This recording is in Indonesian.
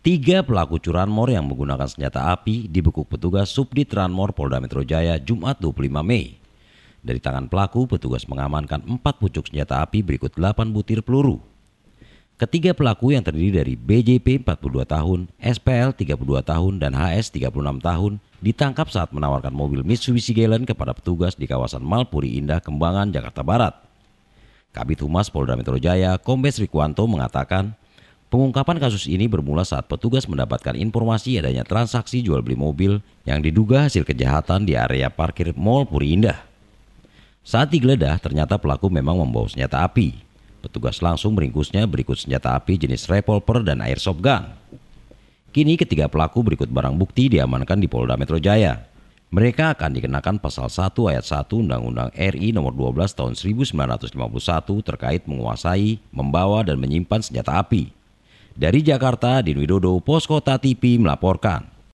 Tiga pelaku curanmor yang menggunakan senjata api dibekuk petugas Subdit Ranmor Polda Metro Jaya Jumat 25 Mei. Dari tangan pelaku, petugas mengamankan empat pucuk senjata api berikut 8 butir peluru. Ketiga pelaku yang terdiri dari BJP 42 tahun, SPL 32 tahun, dan HS 36 tahun ditangkap saat menawarkan mobil Mitsubishi Galen kepada petugas di kawasan Malpuri Indah, Kembangan, Jakarta Barat. Kabit Humas Polda Metro Jaya, Kombes Rikwanto mengatakan, Pengungkapan kasus ini bermula saat petugas mendapatkan informasi adanya transaksi jual beli mobil yang diduga hasil kejahatan di area parkir Mall Puri Indah. Saat digeledah, ternyata pelaku memang membawa senjata api. Petugas langsung meringkusnya berikut senjata api jenis revolver dan airsoft gun. Kini ketiga pelaku berikut barang bukti diamankan di Polda Metro Jaya. Mereka akan dikenakan pasal 1 ayat 1 Undang-Undang RI nomor 12 tahun 1951 terkait menguasai, membawa, dan menyimpan senjata api dari Jakarta, Dinwidodo, Poskota TV melaporkan.